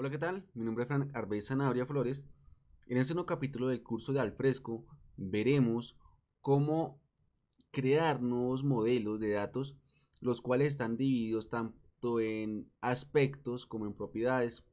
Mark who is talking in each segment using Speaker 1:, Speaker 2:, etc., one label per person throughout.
Speaker 1: Hola, ¿qué tal? Mi nombre es Frank Arbeza Zanabria Flores. En este nuevo capítulo del curso de Alfresco veremos cómo crear nuevos modelos de datos, los cuales están divididos tanto en aspectos como en propiedades.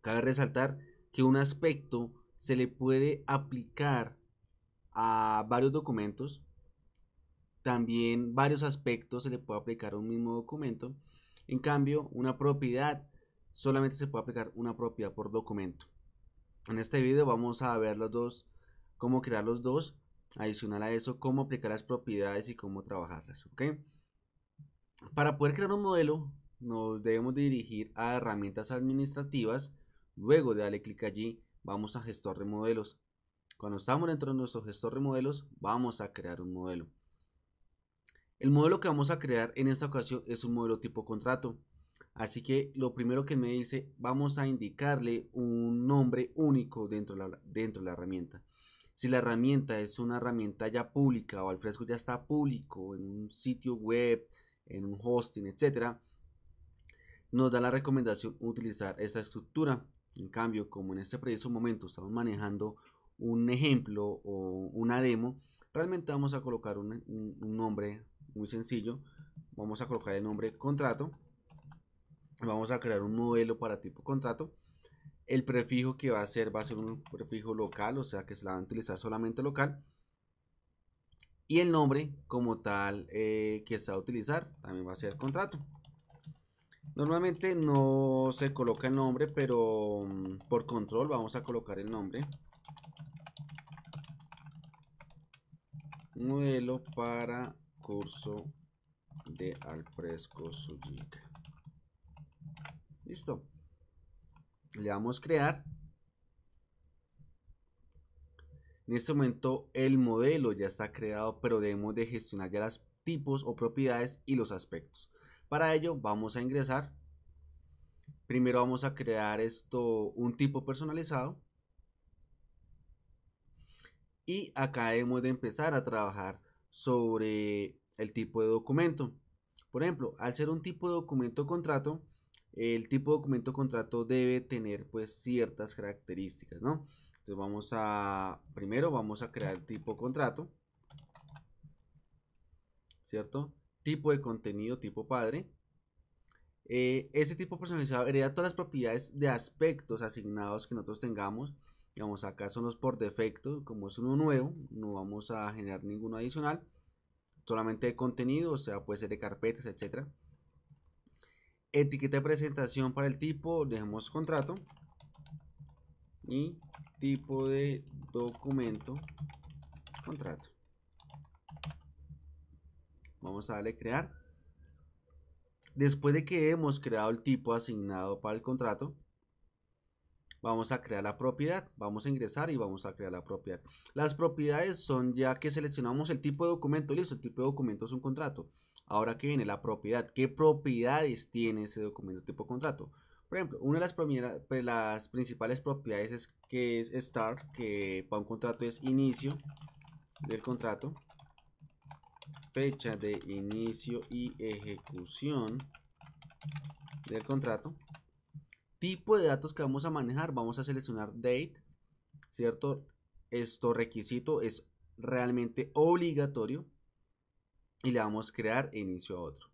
Speaker 1: Cabe resaltar que un aspecto se le puede aplicar a varios documentos, también varios aspectos se le puede aplicar a un mismo documento. En cambio, una propiedad solamente se puede aplicar una propiedad por documento. En este video vamos a ver los dos, cómo crear los dos, adicional a eso, cómo aplicar las propiedades y cómo trabajarlas. ¿okay? Para poder crear un modelo, nos debemos dirigir a herramientas administrativas. Luego de darle clic allí, vamos a gestor de modelos. Cuando estamos dentro de nuestro gestor de modelos, vamos a crear un modelo. El modelo que vamos a crear en esta ocasión es un modelo tipo contrato. Así que lo primero que me dice, vamos a indicarle un nombre único dentro de la, dentro de la herramienta. Si la herramienta es una herramienta ya pública o al fresco ya está público en un sitio web, en un hosting, etc. nos da la recomendación utilizar esa estructura. En cambio, como en este preciso momento estamos manejando un ejemplo o una demo, realmente vamos a colocar un nombre muy sencillo. Vamos a colocar el nombre contrato vamos a crear un modelo para tipo contrato. El prefijo que va a ser va a ser un prefijo local, o sea que se la a utilizar solamente local. Y el nombre como tal eh, que se va a utilizar también va a ser contrato. Normalmente no se coloca el nombre, pero mm, por control vamos a colocar el nombre. Modelo para curso de al fresco Sujica. Listo. Le damos crear. En este momento el modelo ya está creado, pero debemos de gestionar ya los tipos o propiedades y los aspectos. Para ello vamos a ingresar. Primero vamos a crear esto un tipo personalizado. Y acá debemos de empezar a trabajar sobre el tipo de documento. Por ejemplo, al ser un tipo de documento contrato, el tipo documento contrato debe tener pues ciertas características, ¿no? Entonces vamos a, primero vamos a crear tipo contrato, ¿cierto? Tipo de contenido, tipo padre. Eh, ese tipo personalizado hereda todas las propiedades de aspectos asignados que nosotros tengamos. Digamos, acá son los por defecto, como es uno nuevo, no vamos a generar ninguno adicional, solamente de contenido, o sea, puede ser de carpetas, etcétera etiqueta de presentación para el tipo, dejemos contrato y tipo de documento contrato. Vamos a darle crear. Después de que hemos creado el tipo asignado para el contrato, vamos a crear la propiedad, vamos a ingresar y vamos a crear la propiedad. Las propiedades son ya que seleccionamos el tipo de documento, listo, el tipo de documento es un contrato. Ahora que viene la propiedad, ¿qué propiedades tiene ese documento tipo contrato? Por ejemplo, una de las, primeras, pues, las principales propiedades es que es start, que para un contrato es inicio del contrato, fecha de inicio y ejecución del contrato, tipo de datos que vamos a manejar, vamos a seleccionar date, ¿cierto? Esto requisito es realmente obligatorio y le damos crear inicio a otro.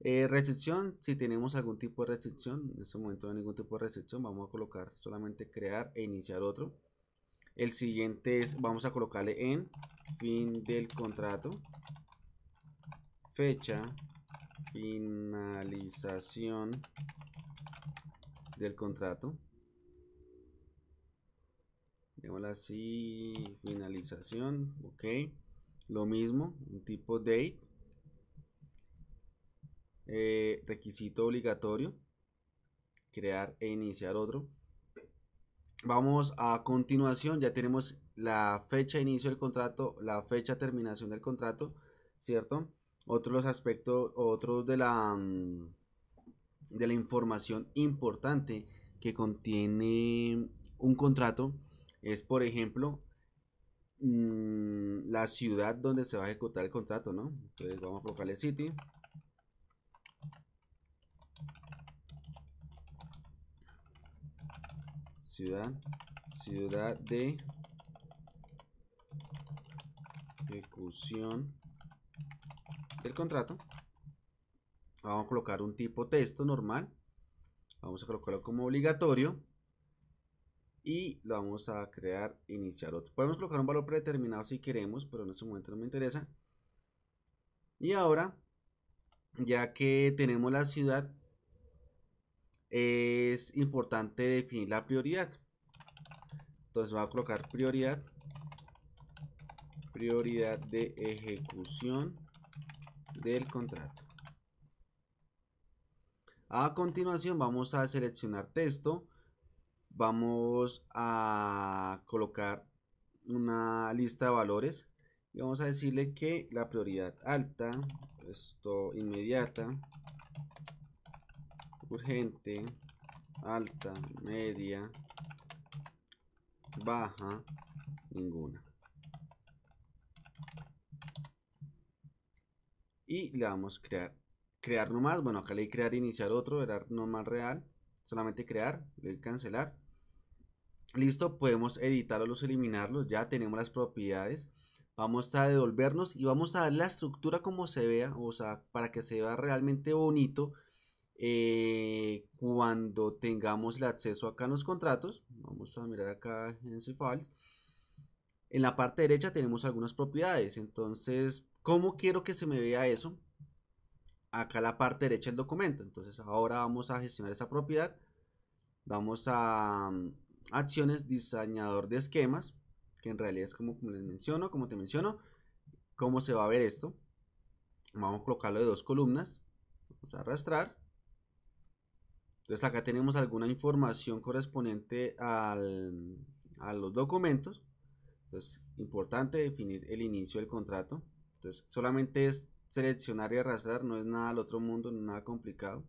Speaker 1: Eh, restricción, si tenemos algún tipo de restricción, en este momento no hay ningún tipo de restricción, vamos a colocar solamente crear e iniciar otro. El siguiente es, vamos a colocarle en fin del contrato, fecha, finalización del contrato. Démosla así, finalización, ok. Lo mismo, un tipo date eh, requisito obligatorio, crear e iniciar otro. Vamos a continuación, ya tenemos la fecha de inicio del contrato, la fecha de terminación del contrato, ¿cierto? Otros aspectos, otros de la, mm, de la información importante que contiene un contrato es, por ejemplo, mm, la ciudad donde se va a ejecutar el contrato, ¿no? Entonces vamos a colocarle City. ciudad, ciudad de ejecución del contrato. Vamos a colocar un tipo texto normal. Vamos a colocarlo como obligatorio. Y lo vamos a crear iniciar otro. Podemos colocar un valor predeterminado si queremos, pero en este momento no me interesa. Y ahora, ya que tenemos la ciudad, es importante definir la prioridad. Entonces va a colocar prioridad, prioridad de ejecución del contrato. A continuación vamos a seleccionar texto. Vamos a colocar una lista de valores y vamos a decirle que la prioridad alta, esto inmediata, urgente, alta, media, baja, ninguna. Y le a crear, crear nomás, bueno acá le di crear, iniciar otro, era nomás real, solamente crear, le cancelar. Listo, podemos editarlos, eliminarlos, ya tenemos las propiedades. Vamos a devolvernos y vamos a dar la estructura como se vea, o sea, para que se vea realmente bonito eh, cuando tengamos el acceso acá a los contratos, vamos a mirar acá en Files, en la parte derecha tenemos algunas propiedades, entonces, ¿cómo quiero que se me vea eso? Acá en la parte derecha del documento, entonces ahora vamos a gestionar esa propiedad, vamos a mm, acciones, diseñador de esquemas, que en realidad es como, como les menciono, como te menciono, cómo se va a ver esto, vamos a colocarlo de dos columnas, vamos a arrastrar, entonces acá tenemos alguna información correspondiente al, a los documentos. Entonces, importante definir el inicio del contrato. Entonces, solamente es seleccionar y arrastrar, no es nada al otro mundo, nada complicado.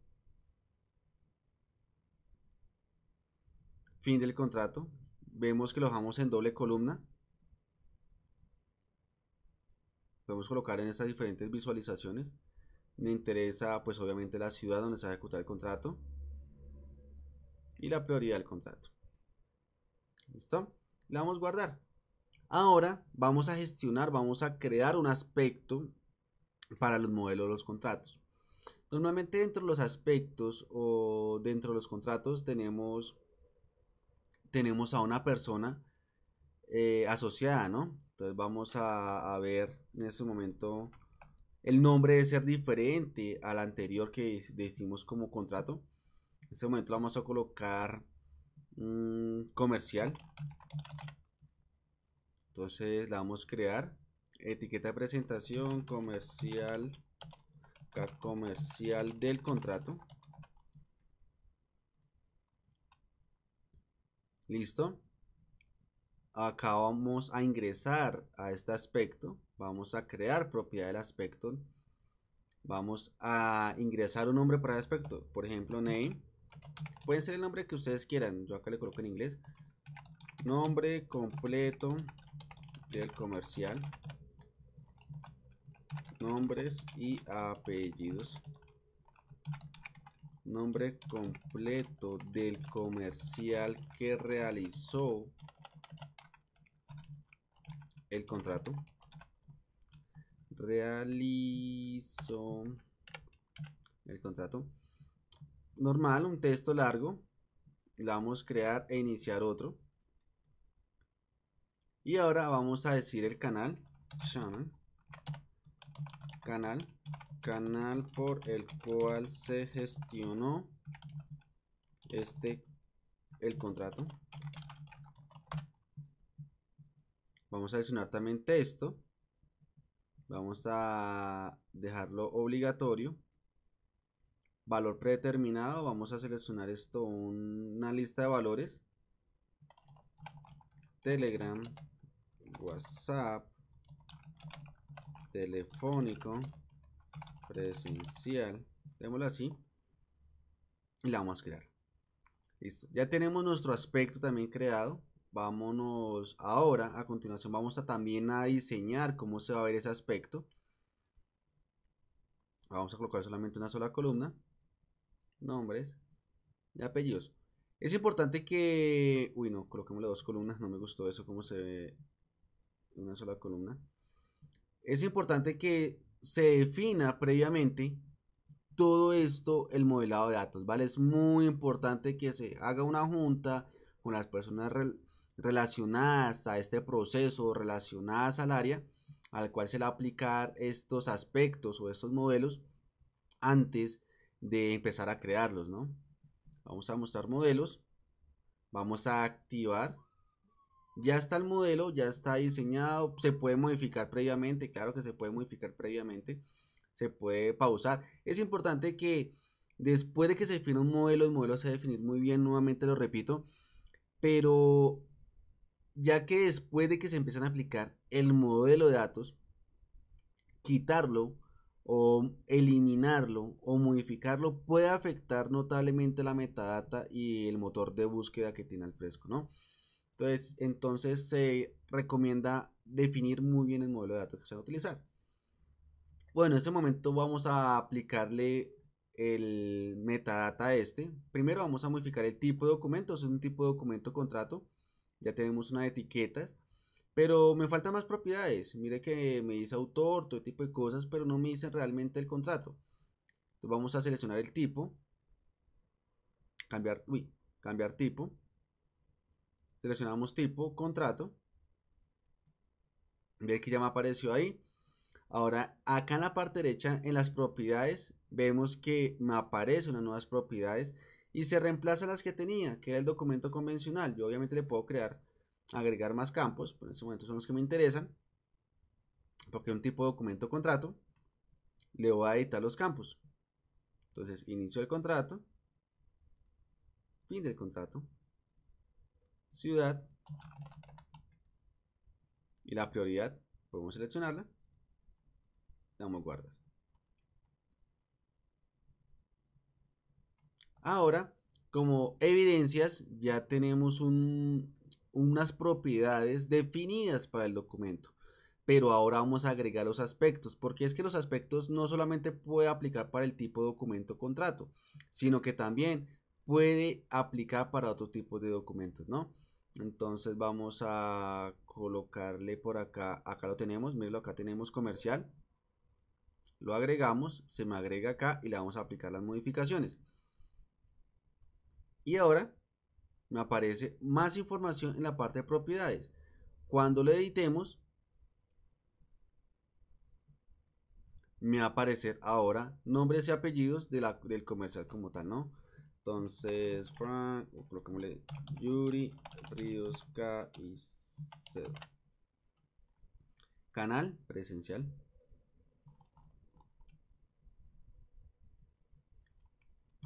Speaker 1: Fin del contrato. Vemos que lo dejamos en doble columna. Podemos colocar en esas diferentes visualizaciones. Me interesa pues obviamente la ciudad donde se va a ejecutar el contrato y la prioridad del contrato. ¿Listo? La vamos a guardar. Ahora vamos a gestionar, vamos a crear un aspecto para los modelos de los contratos. Normalmente dentro de los aspectos o dentro de los contratos tenemos, tenemos a una persona eh, asociada, ¿no? Entonces vamos a, ver en este momento el nombre debe ser diferente al anterior que decimos como contrato. En este momento vamos a colocar mm, comercial. Entonces la vamos a crear. Etiqueta de presentación comercial. Comercial del contrato. Listo. Acá vamos a ingresar a este aspecto. Vamos a crear propiedad del aspecto. Vamos a ingresar un nombre para el aspecto. Por ejemplo, name. Puede ser el nombre que ustedes quieran. Yo acá le coloco en inglés. Nombre completo del comercial. Nombres y apellidos. Nombre completo del comercial que realizó el contrato. Realizó el contrato normal, un texto largo. Le vamos a crear e iniciar otro. Y ahora vamos a decir el canal. Canal. Canal por el cual se gestionó este el contrato. Vamos a adicionar también texto. Vamos a dejarlo obligatorio valor predeterminado. Vamos a seleccionar esto, una lista de valores. Telegram, WhatsApp, telefónico, presencial. Démoslo así. Y la vamos a crear. Listo. Ya tenemos nuestro aspecto también creado. Vámonos ahora, a continuación vamos a también a diseñar cómo se va a ver ese aspecto. Vamos a colocar solamente una sola columna nombres y apellidos. Es importante que... Uy, no, coloquemos las dos columnas, no me gustó eso, como se ve una sola columna. Es importante que se defina previamente todo esto, el modelado de datos, ¿vale? Es muy importante que se haga una junta con las personas relacionadas a este proceso, relacionadas al área al cual se le va a aplicar estos aspectos o estos modelos antes de empezar a crearlos, ¿no? Vamos a mostrar modelos. Vamos a activar. Ya está el modelo, ya está diseñado. Se puede modificar previamente, claro que se puede modificar previamente. Se puede pausar. Es importante que después de que se define un modelo, el modelo se va a definir muy bien, nuevamente lo repito. Pero ya que después de que se empiezan a aplicar el modelo de datos, quitarlo o eliminarlo o modificarlo puede afectar notablemente la metadata y el motor de búsqueda que tiene al fresco, ¿no? Entonces, entonces se recomienda definir muy bien el modelo de datos que se va a utilizar. Bueno, en este momento vamos a aplicarle el metadata a este. Primero vamos a modificar el tipo de documento, es un tipo de documento contrato. Ya tenemos una etiqueta, pero me faltan más propiedades. Mire que me dice autor, todo tipo de cosas, pero no me dicen realmente el contrato. Entonces vamos a seleccionar el tipo. Cambiar, uy, cambiar tipo. Seleccionamos tipo, contrato. mire que ya me apareció ahí. Ahora, acá en la parte derecha, en las propiedades, vemos que me aparecen unas nuevas propiedades y se reemplaza las que tenía, que era el documento convencional. Yo obviamente le puedo crear agregar más campos, por pues, este momento son los que me interesan, porque un tipo de documento contrato, le voy a editar los campos. Entonces, inicio del contrato, fin del contrato, ciudad y la prioridad, podemos seleccionarla, damos guardar. Ahora, como evidencias, ya tenemos un, unas propiedades definidas para el documento. Pero ahora vamos a agregar los aspectos, porque es que los aspectos no solamente puede aplicar para el tipo documento contrato, sino que también puede aplicar para otro tipo de documentos, ¿no? Entonces vamos a colocarle por acá, acá lo tenemos, mirenlo, acá tenemos comercial, lo agregamos, se me agrega acá y le vamos a aplicar las modificaciones. Y ahora me aparece más información en la parte de propiedades. Cuando le editemos, me va a aparecer ahora nombres y apellidos del comercial como tal, ¿no? Entonces, Frank, Yuri, Ríos, K y Canal presencial.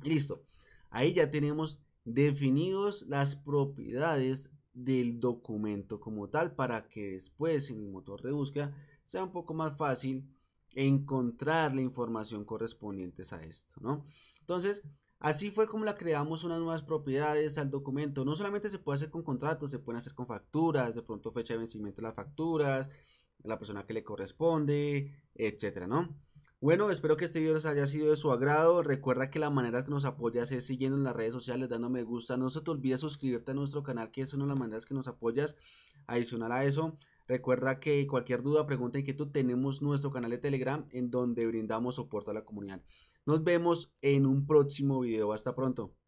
Speaker 1: Listo. Ahí ya tenemos definidos las propiedades del documento como tal para que después en el motor de búsqueda sea un poco más fácil encontrar la información correspondiente a esto, ¿no? Entonces, así fue como la creamos unas nuevas propiedades al documento. No solamente se puede hacer con contratos, se pueden hacer con facturas, de pronto fecha de vencimiento de las facturas, la persona que le corresponde, etcétera, ¿no? Bueno, espero que este video les haya sido de su agrado. Recuerda que la manera que nos apoyas es siguiendo en las redes sociales, dando me gusta. No se te olvide suscribirte a nuestro canal, que es una de las maneras que nos apoyas. Adicional a eso, recuerda que cualquier duda, pregunta, inquietud, tenemos nuestro canal de Telegram en donde brindamos soporte a la comunidad. Nos vemos en un próximo video. Hasta pronto.